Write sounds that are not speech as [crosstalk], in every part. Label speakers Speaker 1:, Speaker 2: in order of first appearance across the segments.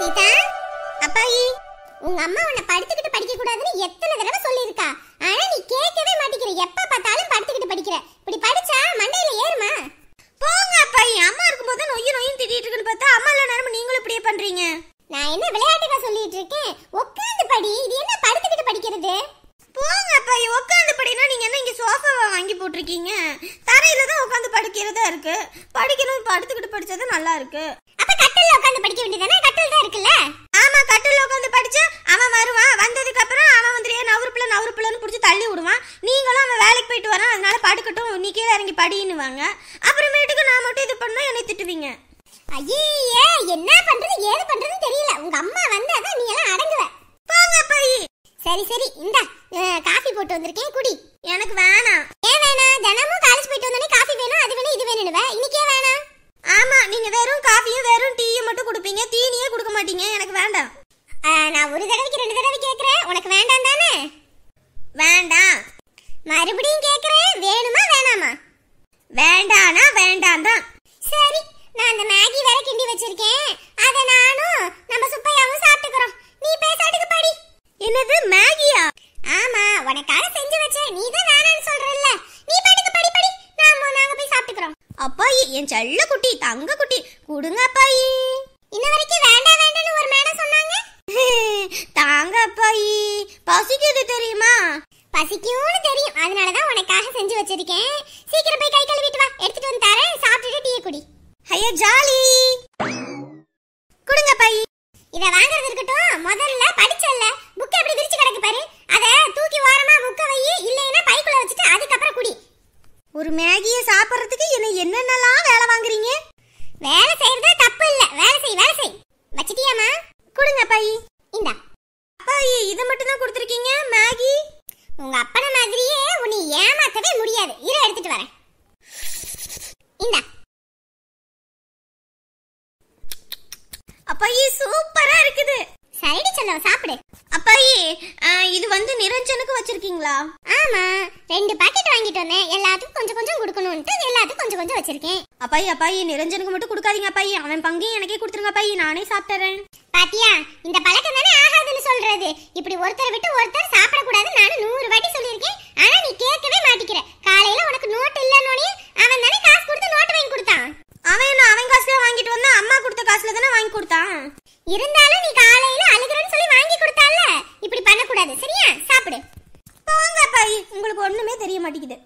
Speaker 1: சீதா அப்பாயி உங்க அம்மா உன்னை படுத்துக்கிட்டு படிக்க கூடாதுன்னு எத்தனை
Speaker 2: தடவை சொல்லியிருக்கா ஆனா நீ கேட்கவே மாட்டேங்கிற எப்ப பார்த்தாலும் படுத்துக்கிட்டு படிக்கிற இப்படி படிச்சா மண்டையில ஏறுமா
Speaker 1: போங்க அப்பாயி அம்மா இருக்கும்போது தான் நொய்ய நொய்யும் திட்டிட்டு இருக்குன்னு பார்த்தா அம்மா இல்ல நேரம் நீங்களும் இப்படியே பண்றீங்க நான் என்ன விளையாட்டுக்கா சொல்லிட்டு இருக்கேன் உட்காந்து படி இது என்ன படுத்துக்கிட்டு படிக்கிறது போங்க அப்பாயி உட்காந்து படினா நீங்க என்ன இங்க சோஃபாவை வாங்கி போட்டிருக்கீங்க தரையில தான் உட்காந்து படிக்கிறதா இருக்கு படிக்கணும் படுத்துக்கிட்டு படிச்சது நல்லா இருக்கு கட்டில்ல உட்கார்ந்து படிக்க வேண்டியதானே கட்டில் தான் இருக்குல்ல ஆமா கட்டில் உட்கார்ந்து படிச்சு அவன் வருவான் வந்ததுக்கு அப்புறம் அவன் வந்துட்டு நவருப்புல நவருப்புலன்னு பிடிச்சி தள்ளி விடுவான் நீங்களும் அவன் வேலைக்கு போயிட்டு வரான் அதனால படுக்கட்டும் நீ கீழே இறங்கி படின்னுவாங்க அப்புறமேட்டுக்கு நான் மட்டும் இது பண்ணா என்னை திட்டுவீங்க ஐயே என்ன பண்றது ஏது பண்றதுன்னு தெரியல உங்க அம்மா வந்தாதான் நீ எல்லாம் அடங்குவ போங்க போய் சரி சரி இந்த
Speaker 2: காஃபி போட்டு வந்திருக்கேன் குடி எனக்கு வேணாம் ஆமா உனக்காக செஞ்சு வச்சேன் நீ தான் வேணாம்னு சொல்றல்ல நீ பாட்டுக்கு படி படி நாம நாங்க
Speaker 1: போய் சாப்பிட்டுக்கிறோம் அப்பா என் செல்ல குட்டி தங்க குட்டி குடுங்க அப்பா இன்ன வரைக்கும் வேண்டாம் வேண்டாம்னு ஒரு மேடம் சொன்னாங்க [laughs] தாங்க அப்பா பசிக்குது
Speaker 2: தெரியுமா பசிக்கும்னு தெரியும் அதனால தான் உனக்காக செஞ்சு வச்சிருக்கேன் சீக்கிரம் போய்
Speaker 1: வேணும் சாப்பிடு அப்பாயி இது வந்து நிரஞ்சனுக்கு வச்சிருக்கீங்களா ஆமா ரெண்டு பாக்கெட் வாங்கிட்டு வந்தேன் எல்லாத்துக்கும் கொஞ்சம் கொஞ்சம் கொடுக்கணும்ட்டு எல்லாத்துக்கும் கொஞ்சம் கொஞ்சம் வச்சிருக்கேன் அப்பாயி அப்பாயி நிரஞ்சனுக்கு மட்டும் கொடுக்காதீங்க அப்பாயி அவன் பங்கையும் எனக்கே கொடுத்துருங்க அப்பாயி நானே
Speaker 2: சாப்பிட்டுறேன் பாத்தியா இந்த பழக்கம் தானே ஆகாதுன்னு சொல்றது இப்படி ஒருத்தர் விட்டு ஒருத்தர் சாப்பிடக்கூடாது நானும் நூறு வாட்டி சொல்லியிருக்கேன் ஆனா நீ கேட்கவே மாட்டிக்கிற காலையில உனக்கு நோட்டு இல்லன்னு அவன் தானே காசு கொடுத்து நோட்டு வாங்கி கொடுத்தான் அவன் அவன் காசுல வாங்கிட்டு வந்தா அம்மா கொடுத்த காசுல தானே வாங்கி கொடுத்தான் இருந்தாலும் நீ காலையில அழுகிறன்னு சாரி உங்களுக்கு ஒண்ணுமே தெரிய மாட்டேங்குது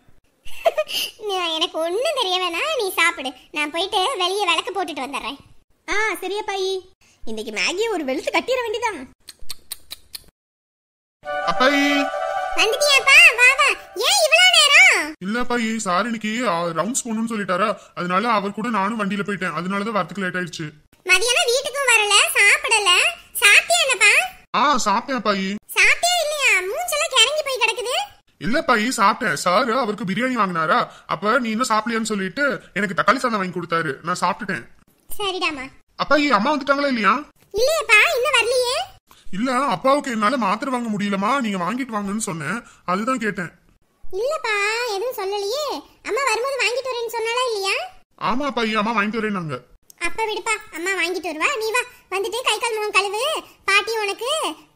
Speaker 2: எனக்கு ஒன்றும் தெரிய வேணாம் நீ சாப்பிடு நான் போயிட்டு வெளியே விளக்கு போட்டுட்டு வந்துடுறேன் ஆ சரியா பாயி
Speaker 1: இன்னைக்கு மேகியை ஒரு வெளுத்து கட்டிட வேண்டியதான்
Speaker 3: அப்பாயி வந்துட்டியாப்பா வா வா
Speaker 1: ஏன் இவ்வளவு நேரம்
Speaker 3: இல்லப்பா ஏ சார் இன்னைக்கு ரவுண்ட்ஸ் போகணும்னு சொல்லிட்டாரா அதனால அவர் கூட நானும் வண்டியில போயிட்டேன் அதனால தான் வரதுக்கு லேட் ஆயிடுச்சு
Speaker 2: மதியானம் வீட்டுக்கும் வரல சாப்பிடல சாப்பிட்டியா என்னப்பா
Speaker 3: ஆ சாப்பிட்டேன் பாயி
Speaker 2: சாப்பிட்டியா இல்லையா மூஞ்செல்லாம் கிறங்கி போய் கிடக்குது
Speaker 3: இல்ல பையி சாப்பிட்டேன் சார் அவருக்கு பிரியாணி வாங்கினாரா அப்ப நீ இன்னும் சாப்பிடலையான்னு சொல்லிட்டு எனக்கு தக்காளி சாதம் வாங்கி கொடுத்தாரு நான் சாப்பிட்டுட்டேன் சரிடாமா அப்பா ஏ அம்மா வந்துட்டாங்களா இல்லையா இல்லையப்பா இன்னும் வரலையே இல்ல அப்பாவுக்கு என்னால மாத்திரை வாங்க முடியலமா நீங்க வாங்கிட்டு வாங்கன்னு சொன்னேன் அதுதான் கேட்டேன்
Speaker 2: இல்லப்பா எதுவும் சொல்லலையே அம்மா வரும்போது வாங்கிட்டு வரேன்னு சொன்னாலா இல்லையா
Speaker 3: ஆமா அப்பா ஏ அம்மா வாங்கிட்டு வரேன்னாங்க
Speaker 2: அப்ப விடுப்பா அம்மா வாங்கிட்டு வருவா நீ வா வந்துட்டு கை கால் முகம் கழுவு பாட்டி உனக்கு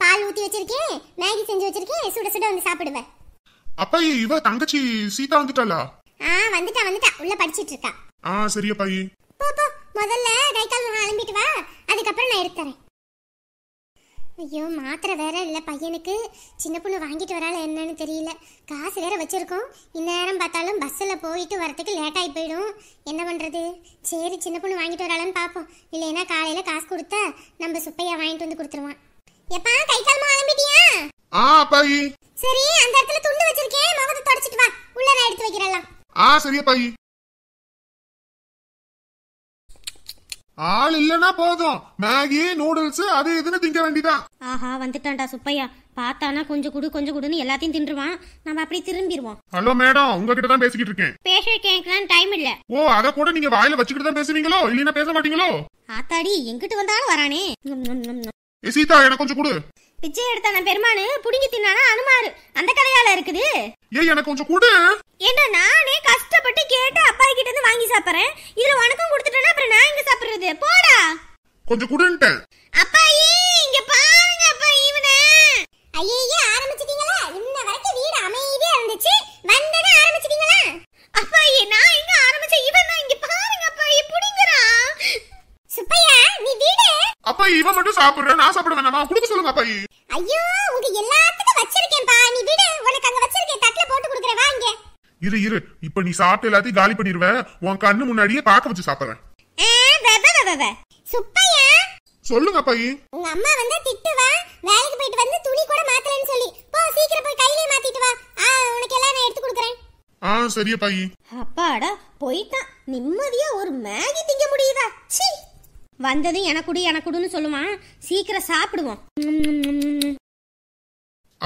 Speaker 2: பால் ஊத்தி வச்சிருக்கேன் மேகி செஞ்சு வச்சிருக்கேன் சுட சுட
Speaker 3: வந்து சாப்பிடுவேன் அப்பா இவ தங்கச்சி சீதா வந்துட்டாளா
Speaker 2: ஆ வந்துட்டா வந்துட்டா உள்ள படிச்சிட்டு இருக்கா ஆ சரி அப்பா போ போ முதல்ல கை கால் அலம்பிட்டு வா அதுக்கப்புறம் நான் எடுத்துறேன் ஐயோ மாத்திரை வேற இல்லை பையனுக்கு சின்ன பொண்ணு வாங்கிட்டு வரால என்னன்னு தெரியல காசு வேற வச்சிருக்கோம் இந்நேரம் பார்த்தாலும் பஸ்ஸில் போயிட்டு வரத்துக்கு லேட்டாகி போயிடும் என்ன பண்ணுறது சரி சின்ன பொண்ணு வாங்கிட்டு வராளன்னு பார்ப்போம் இல்லைன்னா காலையில் காசு கொடுத்தா நம்ம சுப்பையா வாங்கிட்டு வந்து கொடுத்துருவான் எப்பா கை கால் மாலம்பிட்டியா ஆ அப்பாயி சரி அந்த இடத்துல துண்டு வச்சிருக்கேன் முகத்தை தொடச்சிட்டு வா உள்ள நான் எடுத்து வைக்கிறேன்
Speaker 3: ஆ சரி அப்பாயி ஆள் இல்லனா போதும் மேகி
Speaker 1: நூடுல்ஸ் அது இதுன்னு திங்க வேண்டிதான் ஆஹா வந்துட்டான்டா சுப்பையா பார்த்தானா கொஞ்சம் குடு கொஞ்சம் குடுன்னு எல்லாத்தையும் தின்றுவான் நம்ம அப்படியே திரும்பிடுவோம்
Speaker 3: ஹலோ மேடம் உங்ககிட்ட தான் பேசிக்கிட்டு இருக்கேன்
Speaker 1: பேச கேட்கலாம் டைம் இல்ல
Speaker 3: ஓ அத கூட நீங்க வாயில வச்சுக்கிட்டு தான் பேசுவீங்களோ இல்லைன்னா பேச மாட்டீங்களோ
Speaker 1: ஆத்தாடி எங்கிட்டு வந்தாலும் வரானே
Speaker 3: சீதா எனக்கு கொஞ்சம் கொடு
Speaker 1: பிச்சை எடுத்தான பெருமானு புடுங்கி தின்னானா அனுமாரு அந்த கதையால இருக்குது
Speaker 3: ஏய் எனக்கு கொஞ்சம் கொடு
Speaker 1: ஏண்டா நானே கஷ்டப்பட்டு கேட்டு அப்பா கிட்ட இருந்து வாங்கி சாப்பிடுறேன் இதுல உனக்கும் கொடுத்துட்டேன்னா அப்புறம் நான் இங்க சாப்பிடுறது போடா
Speaker 3: கொஞ்சம் குடுன்ட்டேன்
Speaker 1: அப்பாயி இங்க பாருங்க அப்பா இவனே ஐயே ஆரம்பிச்சிட்டீங்களா
Speaker 2: இன்ன வரைக்கும்
Speaker 3: சாப்பிடுறேன் குடுக்க சொல்லுங்க
Speaker 2: உங்க வச்சிருக்கேன் பா நீ உனக்கு வச்சிருக்கேன் போட்டு
Speaker 3: இரு இரு இப்ப நீ சாப்பிட்டு எல்லாத்தையும் காலி கண்ணு முன்னாடியே வச்சு சுப்பையா சொல்லுங்க
Speaker 2: உங்க அம்மா வந்து போயிட்டு வந்து சொல்லி சீக்கிரம்
Speaker 1: நான் எடுத்து
Speaker 3: சரியா அப்பாடா
Speaker 1: நிம்மதியா ஒரு மேகி வந்ததும் எனக்குடி எனக்குடுன்னு சொல்லுவான் சீக்கிரம் சாப்பிடுவோம்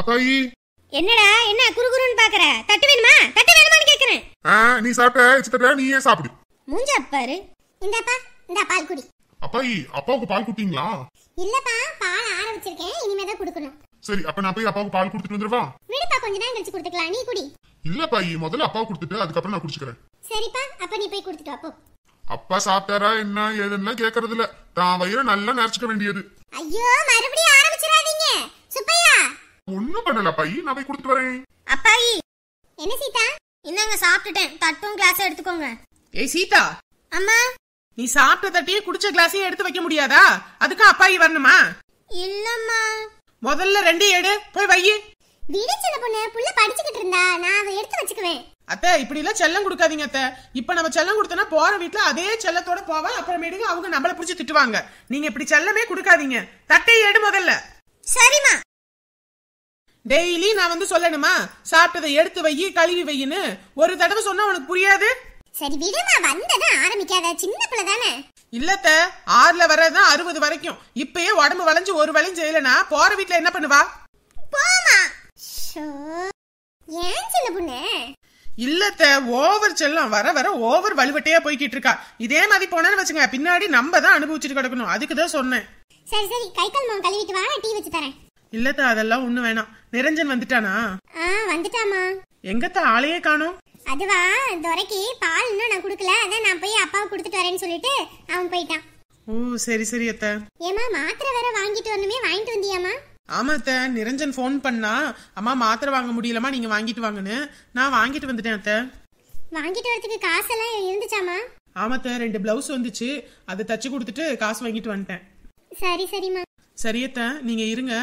Speaker 1: அப்பாயி என்னடா என்ன குறுகுறுன்னு பாக்குற தட்டு வேணுமா தட்டு வேணுமான்னு
Speaker 3: கேக்குறேன் நீ சாப்பிட்ட சித்தட்ட நீயே சாப்பிடு
Speaker 1: மூஞ்ச பாரு இந்தாப்பா இந்தா பால் குடி
Speaker 3: அப்பாயி அப்பாவுக்கு பால் குட்டிங்களா
Speaker 2: இல்லப்பா பால் ஆற வச்சிருக்கேன் இனிமே தான் குடுக்கணும்
Speaker 3: சரி அப்ப நான் போய் அப்பாவுக்கு பால் குடுத்துட்டு வந்துடவா
Speaker 2: விடுப்பா கொஞ்ச நேரம் கழிச்சு குடுத்துக்கலாம் நீ குடி
Speaker 3: இல்லப்பா முதல்ல அப்பாவுக்கு குடுத்துட்டு அதுக்கப்புறம் நான் குடிச்சுக்கிறேன்
Speaker 2: சரிப்பா அப்ப
Speaker 3: நீ போய் குடுத்துட்டு வா அப்பா சாப்பிட்டாரா என்ன ஏதுன்னு கேக்குறது இல்ல தான் வயிறு நல்லா நினைச்சுக்க வேண்டியது
Speaker 1: ஐயோ மறுபடியும் ஆரம்பிச்சிடாதீங்க சுப்பையா
Speaker 3: ஒண்ணும் பண்ணல பையி நான் போய் கொடுத்து வரேன்
Speaker 1: அப்பாயி என்ன சீதா இந்தாங்க சாப்பிட்டுட்டேன் தட்டும் கிளாஸ் எடுத்துக்கோங்க
Speaker 4: ஏய் சீதா அம்மா நீ சாப்பிட்ட தட்டியே குடிச்ச கிளாஸையும் எடுத்து வைக்க முடியாதா அதுக்கு அப்பாயி வரணுமா இல்லம்மா முதல்ல ரெண்டு எடு போய் வையி விடு சின்ன பொண்ணு புள்ள படிச்சுக்கிட்டு இருந்தா நான் அதை எடுத்து வச்சுக்குவேன் அத்தை இப்படி எல்லாம் செல்லம் கொடுக்காதீங்க அத்தை இப்ப நம்ம செல்லம் கொடுத்தனா போற வீட்டுல அதே செல்லத்தோட போவா அப்புறமேட்டுக்கு அவங்க நம்மள புடிச்சு திட்டுவாங்க நீங்க இப்படி செல்லமே கொடுக்காதீங்க தட்டை எடு முதல்ல சரிமா டெய்லி நான் வந்து சொல்லணுமா சாப்பிட்டதை எடுத்து வை கழுவி வையின்னு ஒரு தடவை சொன்னா உனக்கு புரியாது சரி விடுமா வந்ததா ஆரம்பிக்காத சின்ன பிள்ளை தானே இல்லத்த ஆறுல வரதான் அறுபது வரைக்கும் இப்பயே உடம்பு வளைஞ்சு ஒரு வேலையும் செய்யலனா போற வீட்டுல என்ன பண்ணுவா போமா ஏன் சொல்ல பொண்ணு இல்லத்த ஓவர் செல்லம் வர வர ஓவர் வலுவட்டையா போய்கிட்டு இருக்கா இதே மாதிரி போனேன்னு வச்சுங்க பின்னாடி நம்ம தான் அனுபவிச்சுட்டு கிடக்கணும் அதுக்கு தான் சொன்னேன் சரி சரி கை கால் முகம் கழுவிட்டு வா டீ வச்சு தரேன் இல்லத்தா அதெல்லாம் ஒண்ணு வேணாம் நிரஞ்சன் வந்துட்டானா
Speaker 2: ஆ வந்துட்டாமா
Speaker 4: எங்கத்த ஆளையே காணோம்
Speaker 2: அதுவா துரைக்கு பால் இன்னும் நான்
Speaker 4: குடுக்கல அதான் நான் போய் அப்பாவுக்கு கொடுத்துட்டு வரேன்னு சொல்லிட்டு அவன் போயிட்டான் ஓ சரி சரி அத்த ஏமா மாத்திரை வேற வாங்கிட்டு வரணுமே வாங்கிட்டு வந்தியாமா ஆமாத்த நிரஞ்சன் ஃபோன் பண்ணா அம்மா மாத்திரை வாங்க முடியலமா நீங்க வாங்கிட்டு வாங்கன்னு நான் வாங்கிட்டு வந்துட்டேன் அத்த வாங்கிட்டு வரதுக்கு காசெல்லாம் இருந்துச்சாமா ஆமாத்த ரெண்டு பிளவுஸ் வந்துச்சு அதை தச்சு கொடுத்துட்டு காசு வாங்கிட்டு வந்துட்டேன் சரி சரிம்மா சரியத்த நீங்க இருங்க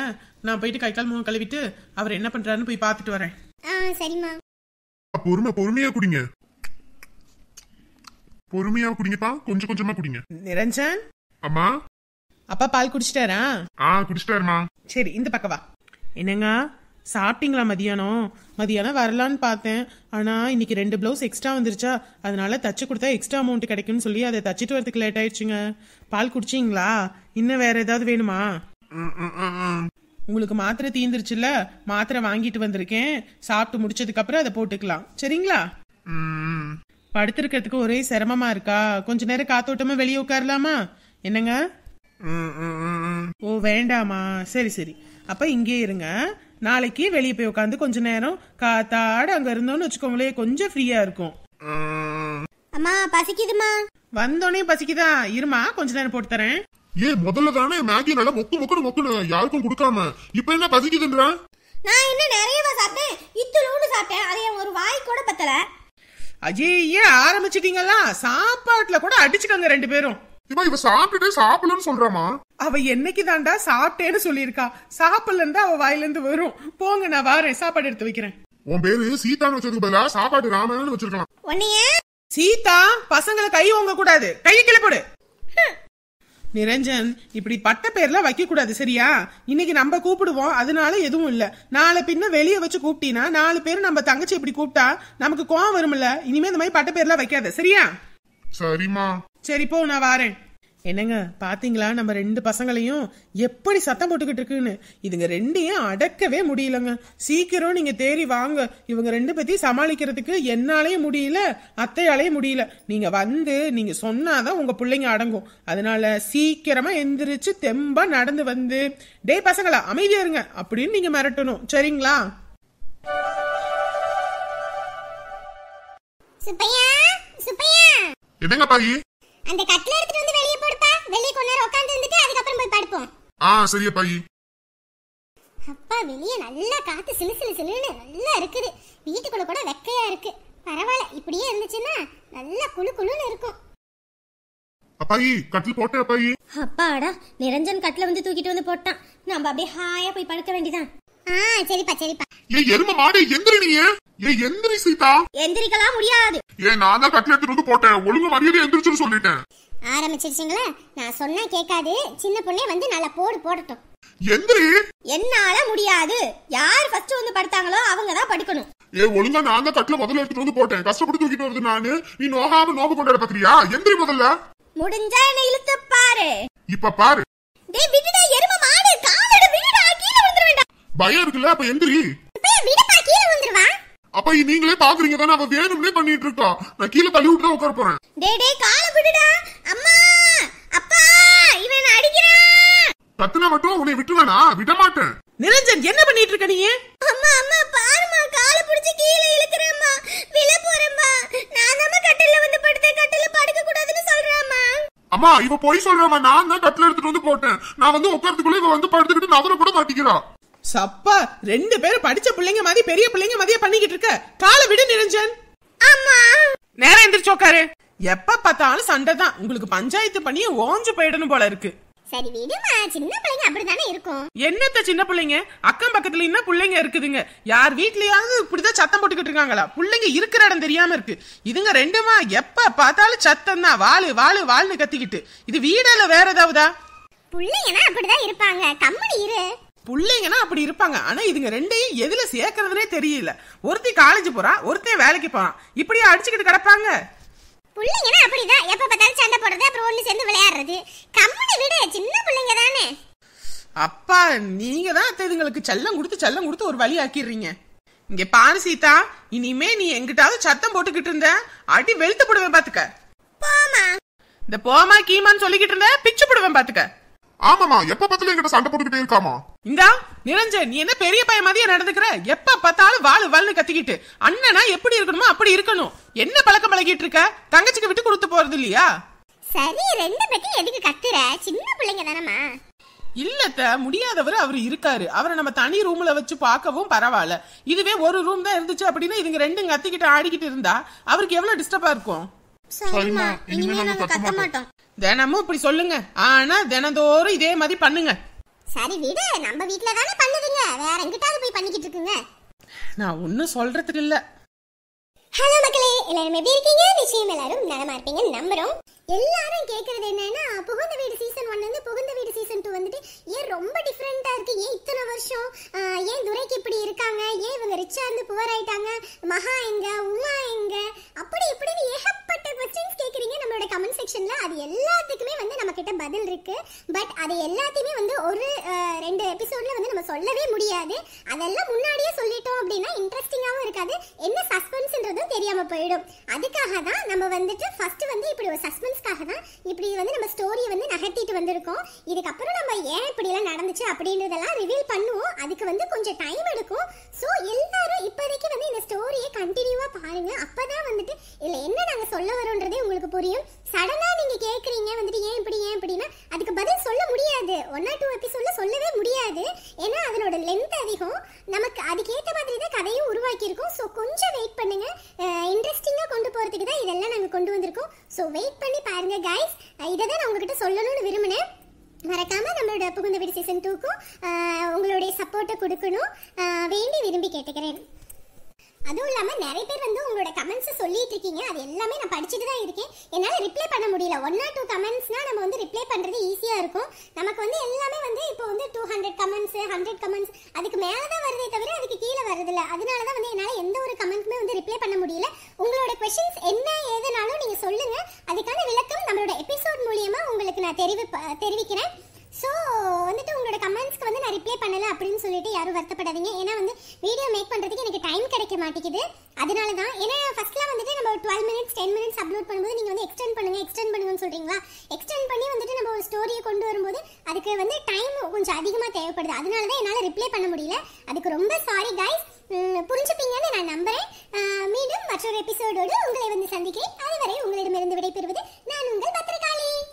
Speaker 4: நான் போயிட்டு கை கால் முகம் கழுவிட்டு அவர் என்ன பண்றாருன்னு போய் பார்த்துட்டு வரேன் ஆ சரிம்மா
Speaker 3: பொறுமை பொறுமையா குடிங்க
Speaker 4: பொறுமையா குடிங்கப்பா கொஞ்சம் கொஞ்சமா குடிங்க நிரஞ்சன் அம்மா அப்பா பால் குடிச்சிட்டாரா ஆ குடிச்சிட்டாருமா சரி இந்த பக்கம் வா என்னங்க சாப்பிட்டீங்களா மதியானம் மதியானம் வரலான்னு பார்த்தேன் ஆனால் இன்னைக்கு ரெண்டு ப்ளவுஸ் எக்ஸ்ட்ரா வந்துருச்சா அதனால தச்சு கொடுத்தா எக்ஸ்ட்ரா அமௌண்ட் கிடைக்கும்னு சொல்லி அதை தச்சுட்டு வரதுக்கு லேட் ஆயிடுச்சுங்க பால் குடிச்சிங்களா இன்னும் வேற ஏதாவது வேணுமா உங்களுக்கு மாத்திரை தீந்துருச்சுல மாத்திரை வாங்கிட்டு வந்திருக்கேன் சாப்பிட்டு முடிச்சதுக்கு அப்புறம் அதை போட்டுக்கலாம் சரிங்களா படுத்திருக்கிறதுக்கு ஒரே சிரமமா இருக்கா கொஞ்ச நேரம் காத்தோட்டமா வெளியே உட்காரலாமா என்னங்க ஓ வேண்டாமா சரி சரி அப்ப இங்கே இருங்க நாளைக்கு வெளியே போய் உட்காந்து கொஞ்ச நேரம் காத்தாட அங்க இருந்தோம்னு வச்சுக்கோங்களேன் கொஞ்சம் ஃப்ரீயா இருக்கும் அம்மா பசிக்குதுமா வந்தோனே பசிக்குதா இருமா கொஞ்ச நேரம் போட்டு தரேன் ஏ முதல்ல தானே மேகி நல்லா மொக்கு மொக்கு மொக்குன்னு யாருக்கும் கொடுக்காம இப்ப என்ன பசிக்குதுன்றா
Speaker 1: நான் என்ன நிறையவா
Speaker 4: சாப்பிட்டேன் இத்துளூண்டு சாப்பிட்டேன் அதே ஒரு வாய் கூட பத்தல அஜய் ஏன் ஆரம்பிச்சிட்டீங்களா சாப்பாட்டுல கூட அடிச்சுக்கங்க ரெண்டு பேரும் இவ இவ சாப்பிட்டுட்டு சாப்பிடலன்னு சொல்றாமா அவ என்னைக்கு தாண்டா சாப்பிட்டேன்னு சொல்லியிருக்கா சாப்பிடலன்னு அவ வாயில இருந்து வரும் போங்க நான் வாரேன் சாப்பாடு எடுத்து வைக்கிறேன் உன் பேரு சீதான்னு வச்சதுக்கு பதிலா சாப்பாடு ராமன் வச்சிருக்கலாம் சீதா பசங்களை கை ஓங்க கூடாது கையை கிளப்படு நிரஞ்சன் இப்படி பட்ட பேர்லாம் வைக்க கூடாது சரியா இன்னைக்கு நம்ம கூப்பிடுவோம் அதனால எதுவும் இல்ல நாளை பின்ன வெளியே வச்சு கூப்பிட்டீங்கன்னா நாலு பேர் நம்ம தங்கச்சி இப்படி கூப்பிட்டா நமக்கு கோவம் வரும்ல இனிமே இந்த மாதிரி பட்ட பேர்லாம் வைக்காத சரியா சரிம்மா சரி போ நான் வாரேன் என்னங்க பாத்தீங்களா நம்ம ரெண்டு பசங்களையும் எப்படி சத்தம் போட்டுக்கிட்டு இருக்குன்னு இதுங்க ரெண்டையும் அடக்கவே முடியலங்க சீக்கிரம் நீங்க தேறி வாங்க இவங்க ரெண்டு பத்தியும் சமாளிக்கிறதுக்கு என்னாலேயும் முடியல அத்தையாலையும் முடியல நீங்க வந்து நீங்க சொன்னாதான் உங்க பிள்ளைங்க அடங்கும் அதனால சீக்கிரமா எந்திரிச்சு தெம்பா நடந்து வந்து டே பசங்களா அமைதியா இருங்க அப்படின்னு நீங்க மிரட்டணும் சரிங்களா
Speaker 2: சுப்பையா என்னங்க பாகி அந்த கட்டில எடுத்துட்டு வந்து வெளிய போடுப்பா வெளிய கொஞ்ச நேரம் உட்கார்ந்து இருந்துட்டு அதுக்கு அப்புறம் போய் படுப்போம்
Speaker 3: ஆ சரியா பாகி
Speaker 2: அப்பா வெளிய நல்லா காத்து சிலு சிலு சிலுன்னு நல்லா இருக்குது வீட்டுக்குள்ள கூட வெக்கையா இருக்கு பரவாயில்ல இப்படியே இருந்துச்சுன்னா நல்லா குளு
Speaker 1: குளுன்னு இருக்கும்
Speaker 3: அப்பாயி கட்டில் போட்டேன் அப்பாயி
Speaker 1: அப்பாடா நிரஞ்சன் கட்டில வந்து தூக்கிட்டு வந்து போட்டான் நம்ம அப்படியே ஹாயா போய் படுக்க வேண்டியதான் ஆ சரிப்பா சரிப்பா ஏய் எரும
Speaker 3: மாடு எந்திர நீ ஏ எந்திரி சீதா எந்திரிக்கலாம் முடியாது ஏ நான் தான் கட்ல எடுத்து போட்டேன் ஒழுங்கு மரியாதை எந்திரிச்சுன்னு சொல்லிட்டேன்
Speaker 2: ஆரம்பிச்சிருச்சுங்களா நான் சொன்னா கேட்காது சின்ன பொண்ணே வந்து
Speaker 1: நல்லா போடு போடட்டும் எந்திரி என்னால முடியாது யார் ஃபர்ஸ்ட் வந்து படுத்தாங்களோ
Speaker 3: அவங்க தான் படுக்கணும் ஏ ஒழுங்கா நான் தான் கட்ல முதல்ல எடுத்துட்டு வந்து போட்டேன் கஷ்டப்பட்டு தூக்கிட்டு வருது நானு நீ நோகாம நோக்கு கொண்டாட பாக்குறியா எந்திரி முதல்ல முடிஞ்சா என்ன இழுத்து பாரு இப்ப பாரு டேய் விடுடா எரும மாடு காலோட விடுடா
Speaker 1: கீழ விழுந்துற வேண்டாம்
Speaker 3: பயம் இருக்குல்ல அப்ப எந்திரி இப்ப விடுப்பா கீழ விழுந்துருவா அப்ப நீங்களே பாக்குறீங்க தானே அவ வேணும்னே பண்ணிட்டு இருக்கா நான் கீழே தள்ளி விட்டு உட்கார போறேன்
Speaker 1: டேய் டேய் கால விடுடா அம்மா அப்பா இவன் அடிக்கிறான்
Speaker 4: கத்துனா மட்டும் உன்னை விட்டுவேனா விட மாட்டேன் நிரஞ்சன் என்ன பண்ணிட்டு இருக்க நீ அம்மா
Speaker 1: அம்மா பாருமா கால புடிச்சு கீழே இழுக்கறேம்மா விழ போறேம்மா நான் தான் கட்டில்ல வந்து படுத்தேன் கட்டில்ல படுக்க கூடாதுன்னு சொல்றேம்மா
Speaker 3: அம்மா இவ போய் சொல்றாமா நான் தான் கட்டில எடுத்துட்டு வந்து போட்டேன் நான்
Speaker 4: வந்து உட்கார்ந்துக்குள்ள இவ வந்து படுத்துக்கிட்டு நவர கூட மாட்டிக்கிறா சப்பா ரெண்டு பேரும் படிச்ச பிள்ளைங்க மாதிரி பெரிய பிள்ளைங்க மாதிரியே பண்ணிக்கிட்டு இருக்க காலை விட நிரஞ்சன் ஆமா நேரம் எந்திரிச்சு உட்காரு எப்ப பார்த்தாலும் சண்டை தான் உங்களுக்கு பஞ்சாயத்து பண்ணி ஓஞ்சு போயிடணும் போல இருக்கு சரி விடுமா சின்ன பிள்ளைங்க அப்படிதானே இருக்கும் என்னத்த சின்ன பிள்ளைங்க அக்கம் பக்கத்துல என்ன பிள்ளைங்க இருக்குதுங்க யார் வீட்லயாவது இப்படிதான் சத்தம் போட்டுக்கிட்டு இருக்காங்களா பிள்ளைங்க இருக்கிற இடம் தெரியாம இருக்கு இதுங்க ரெண்டுமா எப்ப பார்த்தாலும் சத்தம் தான் வாழு வாழு வாழ்னு கத்திக்கிட்டு இது வீடல வேற ஏதாவதா பிள்ளைங்கன்னா அப்படிதான் இருப்பாங்க கம்மனி இரு பிள்ளைங்கன்னா அப்படி இருப்பாங்க ஆனா இதுங்க ரெண்டையும் எதுல சேர்க்கறதுனே தெரியல ஒருத்தி காலேஜ் போறா ஒருத்தன் வேலைக்கு போறான் இப்படியே அடிச்சுக்கிட்டு கிடப்பாங்க
Speaker 2: பிள்ளைங்கன்னா அப்படிதான் எப்ப பார்த்தாலும் சண்டை போடுறது அப்புறம் ஒண்ணு சேர்ந்து விளையாடுறது கம்மனு விடு சின்ன பிள்ளைங்க தானே
Speaker 4: அப்பா நீங்க தான் இதுங்களுக்கு செல்லம் கொடுத்து செல்லம் கொடுத்து ஒரு வழி ஆக்கிடுறீங்க இங்க பாரு சீதா இனிமே நீ எங்கிட்டாவது சத்தம் போட்டுக்கிட்டு இருந்த அடி வெளுத்து போடுவேன் பாத்துக்க இந்த போமா கீமான்னு சொல்லிக்கிட்டு இருந்த பிச்சு போடுவேன் பாத்துக்க ஆமாமா எப்ப பார்த்தாலும் எங்கிட்ட சண்டை போட்டுக்கிட்டே இருக்காமா இந்தா நிரஞ்சன் நீ என்ன பெரிய பையன் மாதிரி நடந்துக்கிற எப்ப பார்த்தாலும் வாழ் வாழ்னு கத்திக்கிட்டு அண்ணனா எப்படி இருக்கணுமோ அப்படி இருக்கணும் என்ன பழக்கம் பழகிட்டு இருக்க தங்கச்சிக்கு விட்டு கொடுத்து போறது இல்லையா சரி ரெண்டு பத்தி எதுக்கு கத்துற சின்ன பிள்ளைங்க தானமா இல்லத்த முடியாதவர் அவர் இருக்காரு அவரை நம்ம தனி ரூம்ல வச்சு பார்க்கவும் பரவாயில்ல இதுவே ஒரு ரூம் தான் இருந்துச்சு அப்படின்னா இதுங்க ரெண்டு கத்திக்கிட்டு ஆடிக்கிட்டு இருந்தா அவருக்கு எவ்வளவு டிஸ்டர்பா இருக்கும் சரிம்மா இனிமே நாங்க கத்த மாட்டோம் தினமும் இப்படி சொல்லுங்க ஆனா தினந்தோறும் இதே மாதிரி பண்ணுங்க சரி விடு நம்ம வீட்ல தானே பண்ணுவீங்க வேற எங்கிட்டாவது போய் பண்ணிக்கிட்டு இருக்குங்க நான் ஒன்னும் சொல்றது இல்ல
Speaker 2: ஹலோ மக்களே எல்லாரும் எப்படி இருக்கீங்க நிச்சயம் எல்லாரும் நலமா இருப்பீங்க நம்புறோம் எல்லாரும் கேட்கறது என்னன்னா புகுந்த வீடு சீசன் ஒன்ல இருந்து புகுந்த வீடு சீசன் டூ வந்துட்டு ஏன் ரொம்ப டிஃப்ரெண்டா இருக்கு ஏன் இத்தனை வருஷம் ஏன் துரைக்கு இப்படி இருக்காங்க ஏன் இவங்க ரிச்சா இருந்து புவர் ஆயிட்டாங்க மகா எங்க உமா எங்க அப்படி இப்படின்னு ஏகப்ப கொஸ்டின்ஸ் கேக்குறீங்க நம்மளோட கமெண்ட் செக்ஷன்ல அது எல்லாத்துக்குமே வந்து நம்ம கிட்ட பதில் இருக்கு பட் அது எல்லாத்தையுமே வந்து ஒரு ரெண்டு எபிசோட்ல வந்து நம்ம சொல்லவே முடியாது அதெல்லாம் முன்னாடியே சொல்லிட்டோம் அப்படின்னா இன்ட்ரெஸ்டிங்காகவும் இருக்காது என்ன சஸ்பென்ஸ்ன்றதும் தெரியாம போயிடும் அதுக்காக தான் நம்ம வந்துட்டு ஃபர்ஸ்ட் வந்து இப்படி ஒரு சஸ்பென்ஸ்க்காக தான் இப்படி வந்து நம்ம ஸ்டோரியை வந்து நகர்த்திட்டு வந்திருக்கோம் இதுக்கப்புறம் நம்ம ஏன் இப்படி எல்லாம் நடந்துச்சு அப்படின்றதெல்லாம் ரிவீல் பண்ணுவோம் அதுக்கு வந்து கொஞ்சம் டைம் எடுக்கும் ஸோ எல்லா இப்போதைக்கு வந்து இந்த ஸ்டோரியை கண்டினியூவாக பாருங்க அப்பதான் வந்துட்டு இதில் என்ன நாங்கள் சொல்ல வரோன்றதே உங்களுக்கு புரியும் சடனாக நீங்கள் கேட்குறீங்க வந்துட்டு ஏன் இப்படி ஏன் இப்படின்னா அதுக்கு பதில் சொல்ல முடியாது ஒன் ஆர் டூ எபிசோடில் சொல்லவே முடியாது ஏன்னா அதனோட லென்த் அதிகம் நமக்கு அதுக்கேற்ற மாதிரி தான் கதையும் உருவாக்கியிருக்கோம் ஸோ கொஞ்சம் வெயிட் பண்ணுங்க இன்ட்ரெஸ்டிங்காக கொண்டு போகிறதுக்கு தான் இதெல்லாம் நாங்கள் கொண்டு வந்திருக்கோம் ஸோ வெயிட் பண்ணி பாருங்க கைஸ் இதை தான் நான் உங்ககிட்ட சொல்லணும்னு விரும்பினேன் மறக்காமல் நம்மளோட புகுந்த வீடு சீசன் டூக்கும் உங்களுடைய சப்போர்ட்டை கொடுக்கணும் வேண்டி விரும்பி கேட்டுக்கிறேன் அதுவும் இல்லாமல் நிறைய பேர் வந்து உங்களோட கமெண்ட்ஸை சொல்லிட்டு இருக்கீங்க அது எல்லாமே நான் படிச்சுட்டு தான் இருக்கேன் என்னால் ரிப்ளை பண்ண முடியல ஒன் ஆர் டூ கமெண்ட்ஸ்னால் நம்ம வந்து ரிப்ளை பண்ணுறது ஈஸியாக இருக்கும் நமக்கு வந்து எல்லாமே வந்து இப்போ வந்து two hundred comments hundred comments அதுக்கு மேலே தான் வருதே தவிர அதுக்கு கீழே வருதில்ல அதனால தான் வந்து என்னால் எந்த ஒரு கமெண்ட்டுமே வந்து ரிப்ளை பண்ண முடியல உங்களோட கொஷின்ஸ் என்ன ஏதுனாலும் நீங்கள் சொல்லுங்கள் அதுக்கான விளக்கம் நம்மளோட எபிசோட் மூலியமாக உங்களுக்கு நான் தெரிவி தெரிவிக்கிறேன் ஸோ பண்ணல அப்படின்னு சொல்லிட்டு யாரும் வருத்தப்படாதீங்க ஏன்னா வந்து வீடியோ மேக் பண்றதுக்கு எனக்கு டைம் கிடைக்க மாட்டேங்குது அதனால தான் ஏன்னா ஃபர்ஸ்ட்லாம் வந்துட்டு நம்ம twelve minutes ten minutes upload பண்ணும்போது நீங்க வந்து எக்ஸ்டெண்ட் பண்ணுங்க எக்ஸ்டெண்ட் பண்ணுங்கன்னு சொல்றீங்களா எக்ஸ்டெண்ட் பண்ணி வந்துட்டு நம்ம ஒரு ஸ்டோரியை கொண்டு வரும்போது அதுக்கு வந்து டைம் கொஞ்சம் அதிகமாக தேவைப்படுது அதனால தான் என்னால் ரிப்ளை பண்ண முடியல அதுக்கு ரொம்ப சாரி கைஸ் புரிஞ்சுப்பீங்கன்னு நான் நம்புறேன் மீண்டும் மற்றொரு எபிசோடோடு உங்களை வந்து சந்திக்கிறேன் அதுவரை உங்களிடமிருந்து விடைபெறுவது நான் உங்கள் பத்திரகாளி